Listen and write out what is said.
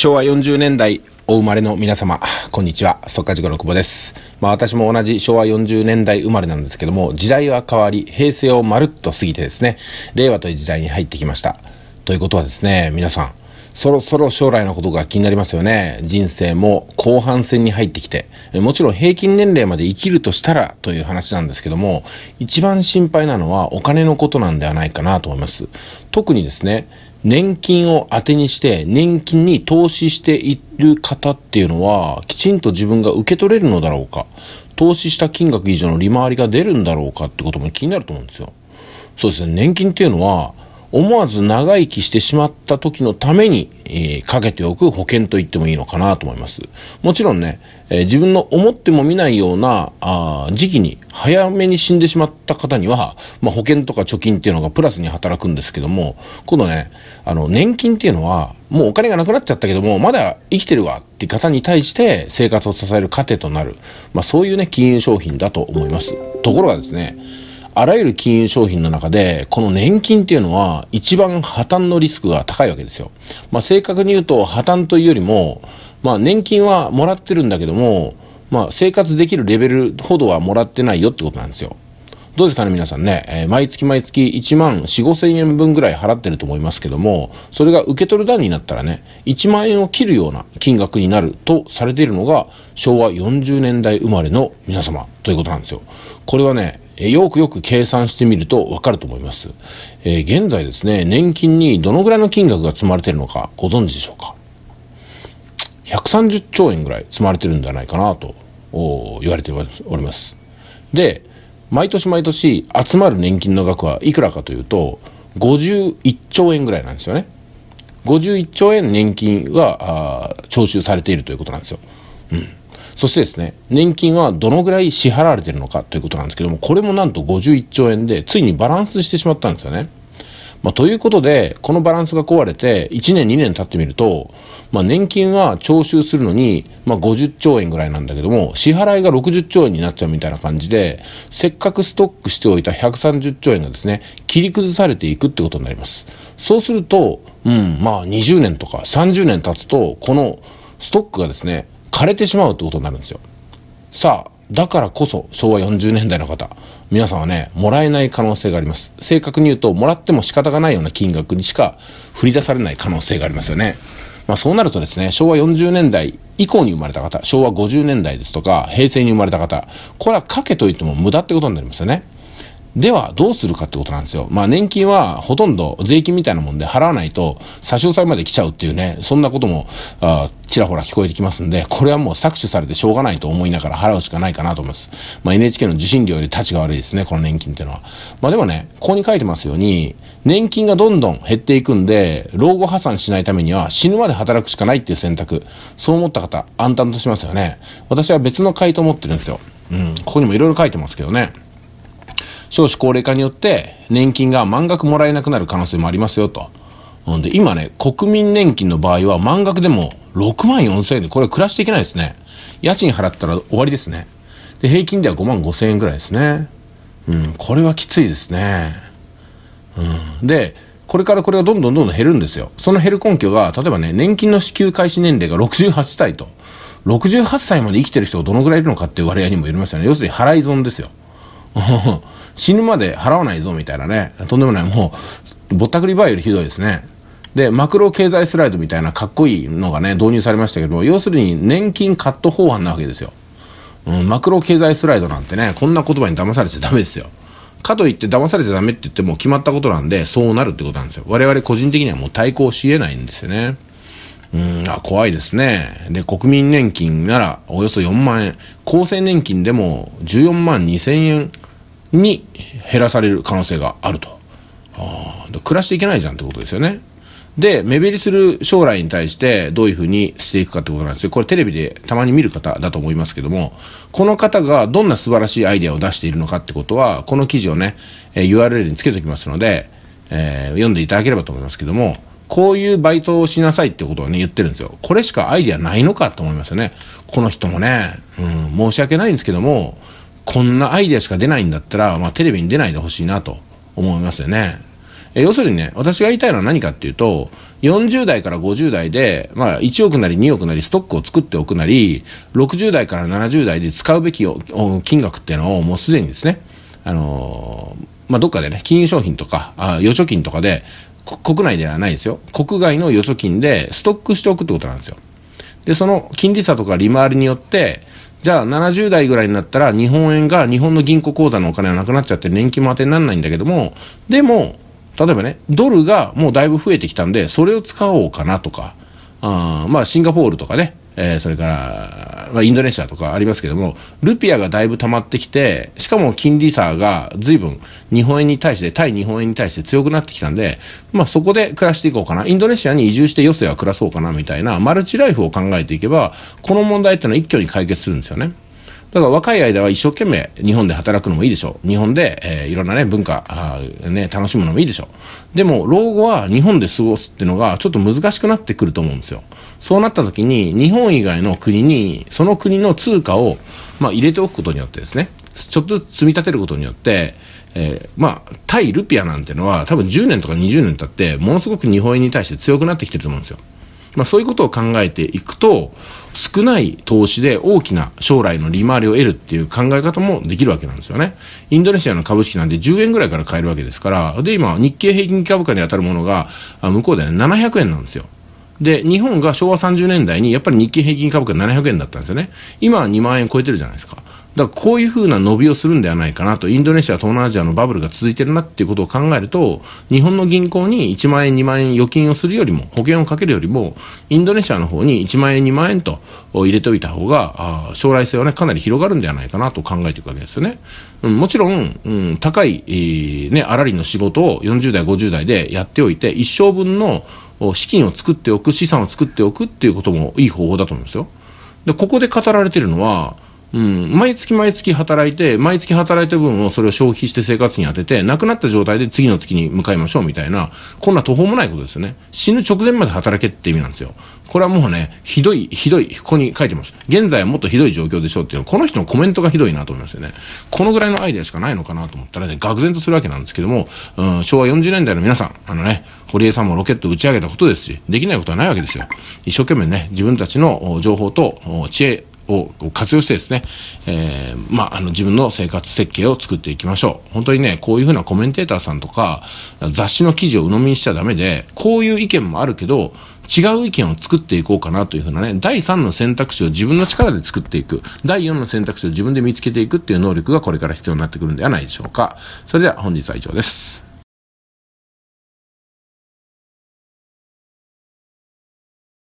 昭和40年代お生まれの皆様、こんにちは。即価事故の久保です。まあ私も同じ昭和40年代生まれなんですけども、時代は変わり、平成をまるっと過ぎてですね、令和という時代に入ってきました。ということはですね、皆さん、そろそろ将来のことが気になりますよね。人生も後半戦に入ってきて、もちろん平均年齢まで生きるとしたらという話なんですけども、一番心配なのはお金のことなんではないかなと思います。特にですね、年金を当てにして年金に投資している方っていうのはきちんと自分が受け取れるのだろうか投資した金額以上の利回りが出るんだろうかってことも気になると思うんですよ。そうですね年金っていうのは思わず長生きしてしまった時のために、えー、かけておく保険と言ってもいいのかなと思います。もちろんね、えー、自分の思ってもみないようなあ時期に早めに死んでしまった方には、まあ、保険とか貯金っていうのがプラスに働くんですけども、今度ね、あの、年金っていうのは、もうお金がなくなっちゃったけども、まだ生きてるわって方に対して生活を支える糧となる、まあ、そういうね、金融商品だと思います。ところがですね、あらゆる金融商品の中で、この年金っていうのは一番破綻のリスクが高いわけですよ。まあ、正確に言うと破綻というよりも、まあ、年金はもらってるんだけども、まあ、生活できるレベルほどはもらってないよってことなんですよ。どうですかね、皆さんね。えー、毎月毎月1万4、0千円分ぐらい払ってると思いますけども、それが受け取る段になったらね、1万円を切るような金額になるとされているのが、昭和40年代生まれの皆様ということなんですよ。これはね、えよくよく計算してみるとわかると思います。えー、現在ですね、年金にどのぐらいの金額が積まれてるのかご存知でしょうか130兆円ぐらい積まれてるんじゃないかなと言われております。で、毎年毎年集まる年金の額はいくらかというと、51兆円ぐらいなんですよね。51兆円年金が徴収されているということなんですよ。うん。そしてですね、年金はどのぐらい支払われているのかということなんですけども、これもなんと51兆円で、ついにバランスしてしまったんですよね。まあ、ということで、このバランスが壊れて、1年、2年経ってみると、まあ、年金は徴収するのに、まあ、50兆円ぐらいなんだけども、支払いが60兆円になっちゃうみたいな感じで、せっかくストックしておいた130兆円がですね、切り崩されていくってことになります。そうすると、うん、まあ、20年とか30年経つと、このストックがですね、枯れてしまうってことになるんですよ。さあ、だからこそ昭和40年代の方、皆さんはね、もらえない可能性があります。正確に言うと、もらっても仕方がないような金額にしか振り出されない可能性がありますよね。まあそうなるとですね、昭和40年代以降に生まれた方、昭和50年代ですとか、平成に生まれた方、これはかけといても無駄ってことになりますよね。ではどうするかってことなんですよ。まあ年金はほとんど税金みたいなもんで払わないと差し押さえまで来ちゃうっていうね、そんなこともあちらほら聞こえてきますんで、これはもう搾取されてしょうがないと思いながら払うしかないかなと思います。まあ NHK の受信料より立ちが悪いですね、この年金っていうのは。まあでもね、ここに書いてますように、年金がどんどん減っていくんで、老後破産しないためには死ぬまで働くしかないっていう選択。そう思った方、暗淡としますよね。私は別の回答を持ってるんですよ。うん、ここにもいろいろ書いてますけどね。少子高齢化によって年金が満額もらえなくなる可能性もありますよと。んで、今ね、国民年金の場合は満額でも6万4千円で、これ暮らしていけないですね。家賃払ったら終わりですね。で、平均では5万5千円ぐらいですね。うん、これはきついですね。うん、で、これからこれがどんどんどんどん減るんですよ。その減る根拠が、例えばね、年金の支給開始年齢が68歳と。68歳まで生きてる人がどのぐらいいるのかっていう割合にもよりましたね。要するに払い損ですよ。死ぬまで払わないぞみたいなね、とんでもない、もう、ぼったくりバーよりひどいですね。で、マクロ経済スライドみたいなかっこいいのがね、導入されましたけど、要するに年金カット法案なわけですよ。うん、マクロ経済スライドなんてね、こんな言葉に騙されちゃダメですよ。かといって騙されちゃダメって言っても決まったことなんで、そうなるってことなんですよ。我々個人的にはもう対抗し得ないんですよね。うん、あ、怖いですね。で、国民年金ならおよそ4万円。厚生年金でも14万2 0円に減らされる可能性があると。あ暮らしていけないじゃんってことですよね。で、目減りする将来に対してどういうふうにしていくかってことなんですよ。これテレビでたまに見る方だと思いますけども、この方がどんな素晴らしいアイデアを出しているのかってことは、この記事をね、え URL につけておきますので、えー、読んでいただければと思いますけども、こういうバイトをしなさいってことをね、言ってるんですよ。これしかアイデアないのかと思いますよね。この人もね、うん、申し訳ないんですけども、こんなアイデアしか出ないんだったら、まあ、テレビに出ないでほしいなと思いますよね。え要するにね、私が言いたいのは何かっていうと、40代から50代で、まあ、1億なり2億なりストックを作っておくなり、60代から70代で使うべき金額っていうのをもうすでにですね、あのー、まあ、どっかでね、金融商品とか、あ預貯金とかで、国内ではないですよ。国外の預貯金でストックしておくってことなんですよ。で、その金利差とか利回りによって、じゃあ70代ぐらいになったら日本円が日本の銀行口座のお金がなくなっちゃって年金も当てにならないんだけども、でも、例えばね、ドルがもうだいぶ増えてきたんで、それを使おうかなとか、あまあシンガポールとかね、えー、それからまあ、インドネシアとかありますけども、ルピアがだいぶ溜まってきて、しかも金利差が随分日本円に対して、対日本円に対して強くなってきたんで、まあそこで暮らしていこうかな。インドネシアに移住して余生は暮らそうかなみたいな、マルチライフを考えていけば、この問題っていうのは一挙に解決するんですよね。だから若い間は一生懸命日本で働くのもいいでしょう。日本で、えー、いろんなね、文化、あね、楽しむのもいいでしょう。でも、老後は日本で過ごすっていうのがちょっと難しくなってくると思うんですよ。そうなった時に、日本以外の国に、その国の通貨を、まあ、入れておくことによってですね、ちょっとずつ積み立てることによって、えー、まあ、対ルピアなんてのは多分10年とか20年経って、ものすごく日本円に対して強くなってきてると思うんですよ。まあ、そういうことを考えていくと少ない投資で大きな将来の利回りを得るっていう考え方もできるわけなんですよね。インドネシアの株式なんで10円ぐらいから買えるわけですから、で、今、日経平均株価に当たるものが、向こうでね、700円なんですよ。で、日本が昭和30年代にやっぱり日経平均株価700円だったんですよね。今は2万円超えてるじゃないですか。だからこういうふうな伸びをするんではないかなと、インドネシア、東南アジアのバブルが続いてるなっていうことを考えると、日本の銀行に1万円、2万円預金をするよりも、保険をかけるよりも、インドネシアの方に1万円、2万円と入れておいた方が、将来性はね、かなり広がるんではないかなと考えていくわけですよね。うん、もちろん、うん、高い、えー、ね、あらりの仕事を40代、50代でやっておいて、一生分の資金を作っておく、資産を作っておくっていうこともいい方法だと思うんですよ。で、ここで語られてるのは、うん、毎月毎月働いて、毎月働いた分をそれを消費して生活に当てて、亡くなった状態で次の月に向かいましょうみたいな、こんな途方もないことですよね。死ぬ直前まで働けって意味なんですよ。これはもうね、ひどい、ひどい、ここに書いてます。現在はもっとひどい状況でしょうっていうのは、この人のコメントがひどいなと思いますよね。このぐらいのアイデアしかないのかなと思ったらね、愕然とするわけなんですけども、うん、昭和40年代の皆さん、あのね、堀江さんもロケット打ち上げたことですし、できないことはないわけですよ。一生懸命ね、自分たちの情報と知恵を活用してですね、えー、まあ、あの、自分の生活設計を作っていきましょう。本当にね、こういうふうなコメンテーターさんとか、雑誌の記事を鵜呑みにしちゃダメで、こういう意見もあるけど、違う意見を作っていこうかなというふうなね、第3の選択肢を自分の力で作っていく、第4の選択肢を自分で見つけていくっていう能力がこれから必要になってくるんではないでしょうか。それでは本日は以上です。